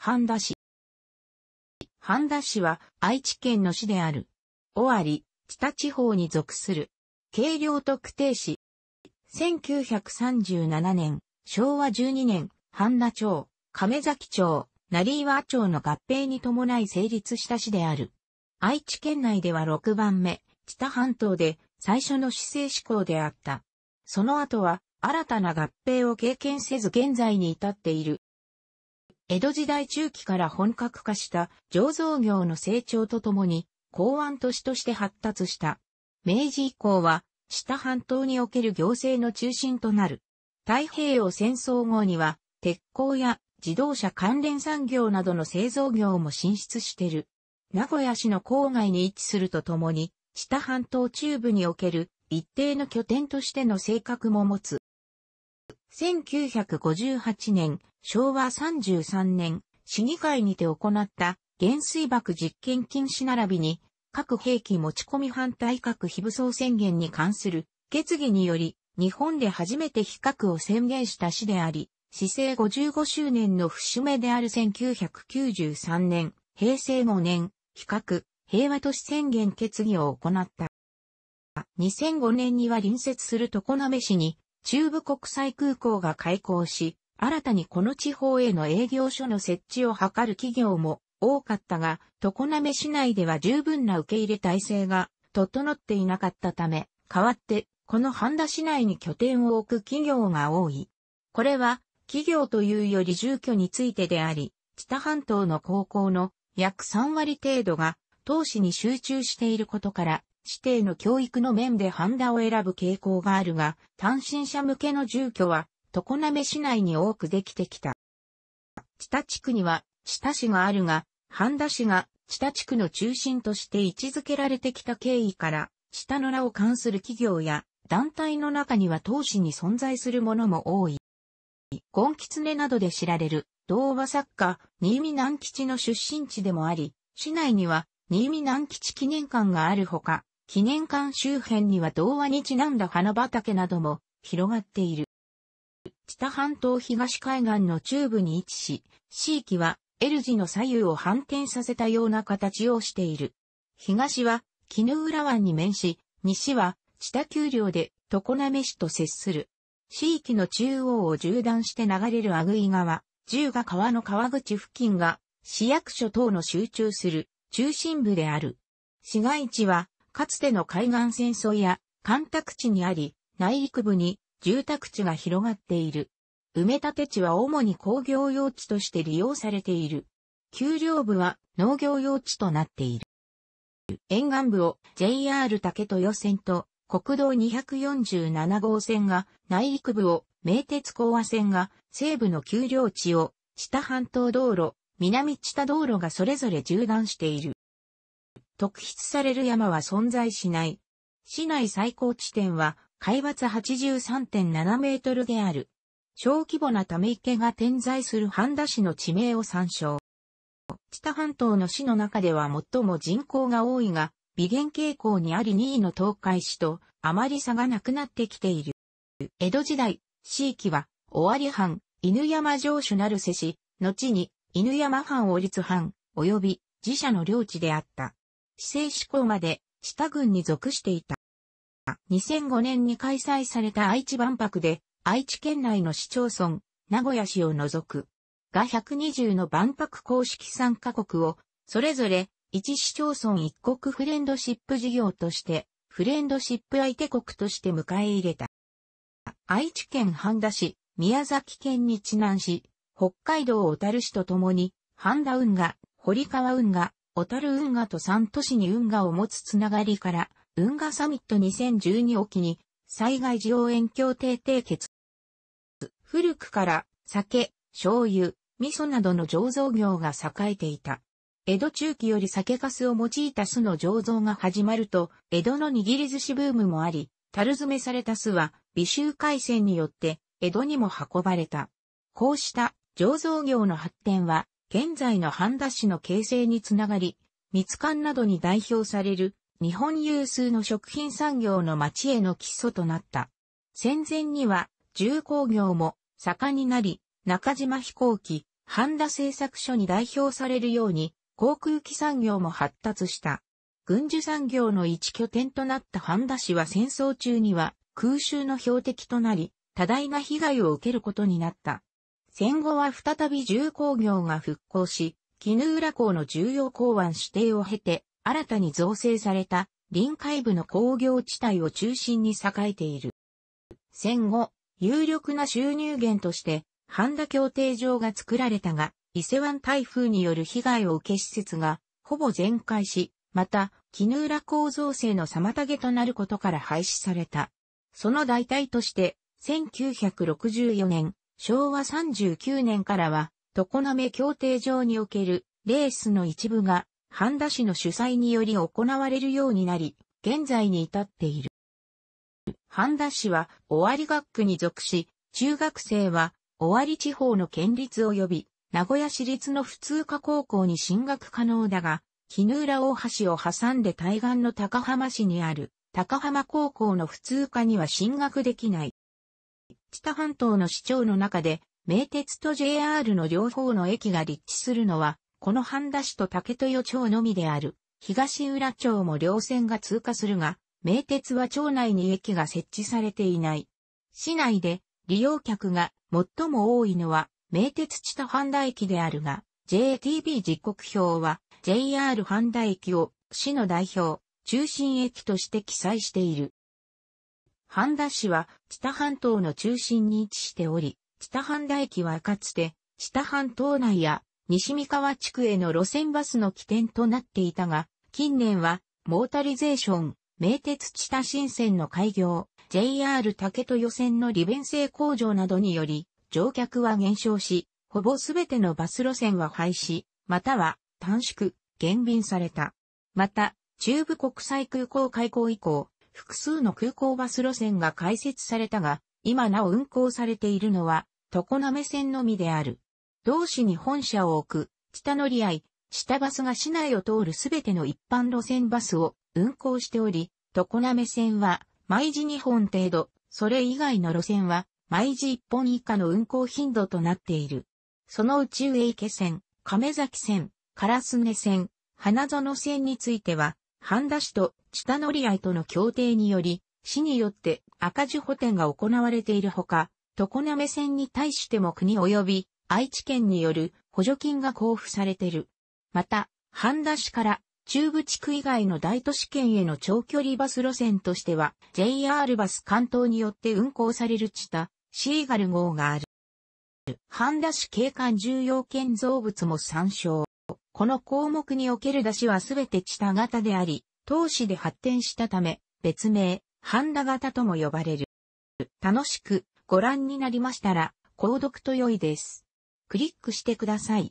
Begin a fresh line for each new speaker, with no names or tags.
半田市。半田市は愛知県の市である。尾張、知多地方に属する。軽量特定市。1937年、昭和12年、半田町、亀崎町、成岩町の合併に伴い成立した市である。愛知県内では6番目、北半島で最初の市政志向であった。その後は新たな合併を経験せず現在に至っている。江戸時代中期から本格化した醸造業の成長とともに、港湾都市として発達した。明治以降は、下半島における行政の中心となる。太平洋戦争後には、鉄鋼や自動車関連産業などの製造業も進出してる。名古屋市の郊外に位置するとともに、下半島中部における一定の拠点としての性格も持つ。1958年、昭和33年、市議会にて行った原水爆実験禁止並びに、核兵器持ち込み反対核非武装宣言に関する決議により、日本で初めて非核を宣言した市であり、市政55周年の節目である1993年、平成5年、非核、平和都市宣言決議を行った。2005年には隣接する常滑市に中部国際空港が開港し、新たにこの地方への営業所の設置を図る企業も多かったが、常滑市内では十分な受け入れ体制が整っていなかったため、代わって、この半田市内に拠点を置く企業が多い。これは、企業というより住居についてであり、知多半島の高校の約3割程度が、投資に集中していることから、地底の教育の面でハンダを選ぶ傾向があるが、単身者向けの住居は、常滑市内に多くできてきた。地多地区には、下多市があるが、ハンダ市が地多地区の中心として位置づけられてきた経緯から、下の名を関する企業や団体の中には当市に存在するものも多い。ゴンキツネなどで知られる、童話作家、新見南吉の出身地でもあり、市内には、新見南吉記念館があるほか、記念館周辺には童話にちなんだ花畑なども広がっている。知多半島東海岸の中部に位置し、地域は L 字の左右を反転させたような形をしている。東は絹浦湾に面し、西は知多丘陵で常滑市と接する。地域の中央を縦断して流れる阿久井川、十賀川の川口付近が市役所等の集中する中心部である。市街地はかつての海岸戦争や干拓地にあり、内陸部に住宅地が広がっている。埋め立て地は主に工業用地として利用されている。丘陵部は農業用地となっている。沿岸部を JR 竹豊線と国道247号線が内陸部を名鉄講和線が西部の丘陵地を下半島道路、南下道路がそれぞれ縦断している。特筆される山は存在しない。市内最高地点は海抜83.7メートルである。小規模なため池が点在する半田市の地名を参照。北半島の市の中では最も人口が多いが、微減傾向にあり2位の東海市とあまり差がなくなってきている。江戸時代、市域は、尾張藩、犬山城主なる瀬市、後に、犬山藩王立藩、及び自社の領地であった。市政志向まで下郡に属していた。2005年に開催された愛知万博で、愛知県内の市町村、名古屋市を除く、が120の万博公式参加国を、それぞれ、一市町村一国フレンドシップ事業として、フレンドシップ相手国として迎え入れた。愛知県半田市、宮崎県にちなんし、北海道小樽市とともに、半田運河、堀川運河、小樽運河と3都市に運河を持つつながりから、運河サミット2012を機に、災害事応援協定締結。古くから酒、醤油、味噌などの醸造業が栄えていた。江戸中期より酒粕を用いた酢の醸造が始まると、江戸の握り寿司ブームもあり、樽詰めされた酢は、微臭海鮮によって、江戸にも運ばれた。こうした醸造業の発展は、現在の半田市の形成につながり、密館などに代表される日本有数の食品産業の町への基礎となった。戦前には重工業も盛んになり、中島飛行機、半田製作所に代表されるように航空機産業も発達した。軍需産業の一拠点となった半田市は戦争中には空襲の標的となり、多大な被害を受けることになった。戦後は再び重工業が復興し、絹浦港の重要港湾指定を経て、新たに造成された臨海部の工業地帯を中心に栄えている。戦後、有力な収入源として、半田協定場が作られたが、伊勢湾台風による被害を受け施設が、ほぼ全壊し、また、絹浦港造成の妨げとなることから廃止された。その代替として、1964年、昭和39年からは、常滑協定上におけるレースの一部が、半田市の主催により行われるようになり、現在に至っている。半田市は、尾張学区に属し、中学生は、尾張地方の県立及び、名古屋市立の普通科高校に進学可能だが、絹浦大橋を挟んで対岸の高浜市にある、高浜高校の普通科には進学できない。北半島の市長の中で、名鉄と JR の両方の駅が立地するのは、この半田市と竹豊町のみである。東浦町も両線が通過するが、名鉄は町内に駅が設置されていない。市内で利用客が最も多いのは名鉄地田半田駅であるが、JTB 時刻表は JR 半田駅を市の代表、中心駅として記載している。半田市は、知多半島の中心に位置しており、知多半田駅はかつて、知多半島内や西三河地区への路線バスの起点となっていたが、近年は、モータリゼーション、名鉄知多新線の開業、JR 竹予線の利便性向上などにより、乗客は減少し、ほぼすべてのバス路線は廃止、または短縮、減便された。また、中部国際空港開港以降、複数の空港バス路線が開設されたが、今なお運行されているのは、常滑線のみである。同市に本社を置く、北乗り合い、下バスが市内を通るすべての一般路線バスを運行しており、常滑線は毎時2本程度、それ以外の路線は毎時1本以下の運行頻度となっている。そのうち上池線、亀崎線、烏根線、花園線については、半田市と下乗り合いとの協定により、市によって赤字補填が行われているほか、常滑線に対しても国及び愛知県による補助金が交付されている。また、半田市から中部地区以外の大都市圏への長距離バス路線としては、JR バス関東によって運行される地下、シーガル号がある。半田市景観重要建造物も参照。この項目における出しはすべて地下型であり、投資で発展したため、別名、ハンダ型とも呼ばれる。楽しくご覧になりましたら、購読と良いです。クリックしてください。